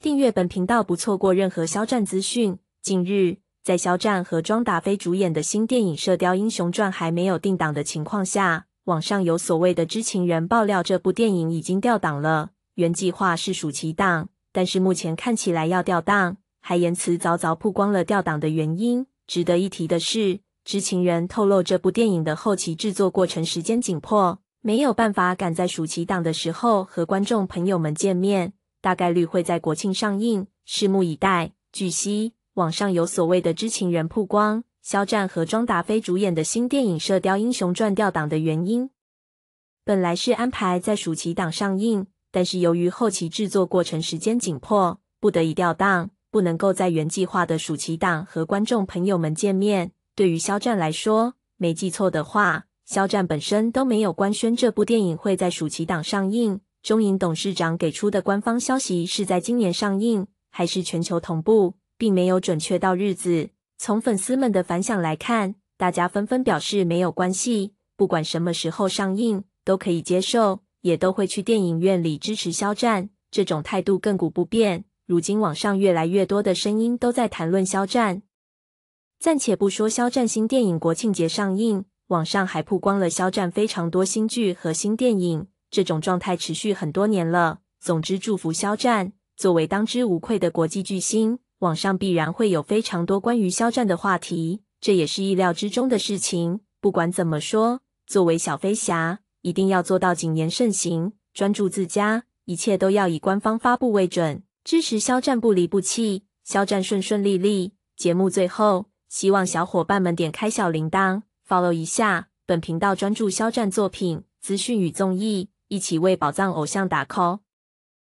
订阅本频道，不错过任何肖战资讯。近日，在肖战和庄达菲主演的新电影《射雕英雄传》还没有定档的情况下，网上有所谓的知情人爆料，这部电影已经调档了。原计划是暑期档，但是目前看起来要调档，还言辞凿凿曝光了调档的原因。值得一提的是，知情人透露，这部电影的后期制作过程时间紧迫，没有办法赶在暑期档的时候和观众朋友们见面。大概率会在国庆上映，拭目以待。据悉，网上有所谓的知情人曝光，肖战和庄达菲主演的新电影《射雕英雄传》调档的原因，本来是安排在暑期档上映，但是由于后期制作过程时间紧迫，不得已调档，不能够在原计划的暑期档和观众朋友们见面。对于肖战来说，没记错的话，肖战本身都没有官宣这部电影会在暑期档上映。中影董事长给出的官方消息是在今年上映，还是全球同步，并没有准确到日子。从粉丝们的反响来看，大家纷纷表示没有关系，不管什么时候上映都可以接受，也都会去电影院里支持肖战。这种态度亘古不变。如今网上越来越多的声音都在谈论肖战，暂且不说肖战新电影国庆节上映，网上还曝光了肖战非常多新剧和新电影。这种状态持续很多年了。总之，祝福肖战。作为当之无愧的国际巨星，网上必然会有非常多关于肖战的话题，这也是意料之中的事情。不管怎么说，作为小飞侠，一定要做到谨言慎行，专注自家，一切都要以官方发布为准。支持肖战不离不弃，肖战顺顺利利。节目最后，希望小伙伴们点开小铃铛，follow 一下本频道，专注肖战作品资讯与综艺。一起为宝藏偶像打 call！